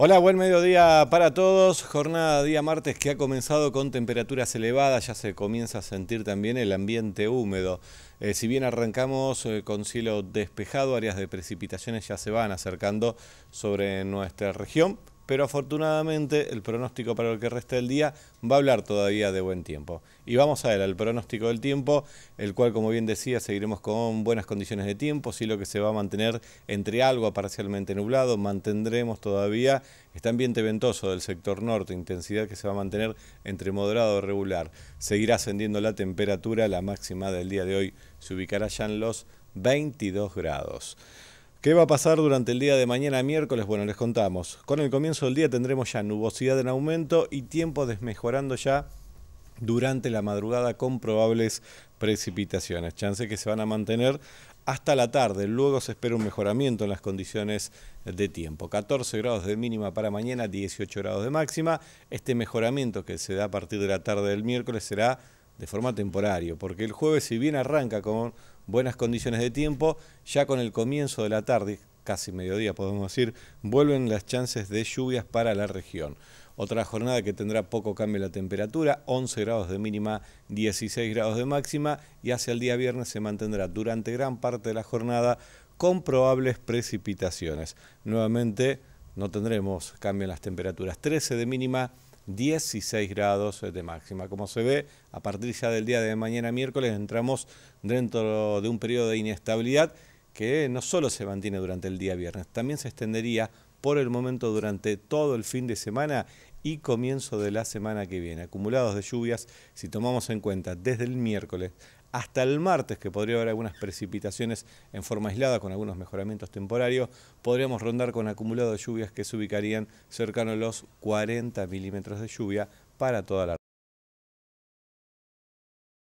Hola, buen mediodía para todos. Jornada día martes que ha comenzado con temperaturas elevadas, ya se comienza a sentir también el ambiente húmedo. Eh, si bien arrancamos eh, con cielo despejado, áreas de precipitaciones ya se van acercando sobre nuestra región pero afortunadamente el pronóstico para lo que resta del día va a hablar todavía de buen tiempo. Y vamos a ver al pronóstico del tiempo, el cual como bien decía seguiremos con buenas condiciones de tiempo, si lo que se va a mantener entre algo parcialmente nublado, mantendremos todavía este ambiente ventoso del sector norte, intensidad que se va a mantener entre moderado y regular. Seguirá ascendiendo la temperatura, la máxima del día de hoy se ubicará ya en los 22 grados. ¿Qué va a pasar durante el día de mañana miércoles? Bueno, les contamos. Con el comienzo del día tendremos ya nubosidad en aumento y tiempo desmejorando ya durante la madrugada con probables precipitaciones. Chance que se van a mantener hasta la tarde. Luego se espera un mejoramiento en las condiciones de tiempo. 14 grados de mínima para mañana, 18 grados de máxima. Este mejoramiento que se da a partir de la tarde del miércoles será de forma temporaria, porque el jueves si bien arranca con buenas condiciones de tiempo, ya con el comienzo de la tarde, casi mediodía podemos decir, vuelven las chances de lluvias para la región. Otra jornada que tendrá poco cambio en la temperatura, 11 grados de mínima, 16 grados de máxima y hacia el día viernes se mantendrá durante gran parte de la jornada con probables precipitaciones. Nuevamente no tendremos cambio en las temperaturas, 13 de mínima, 16 grados de máxima. Como se ve, a partir ya del día de mañana miércoles entramos dentro de un periodo de inestabilidad que no solo se mantiene durante el día viernes, también se extendería por el momento durante todo el fin de semana y comienzo de la semana que viene. Acumulados de lluvias, si tomamos en cuenta desde el miércoles hasta el martes, que podría haber algunas precipitaciones en forma aislada con algunos mejoramientos temporarios, podríamos rondar con acumulados de lluvias que se ubicarían cercano a los 40 milímetros de lluvia para toda la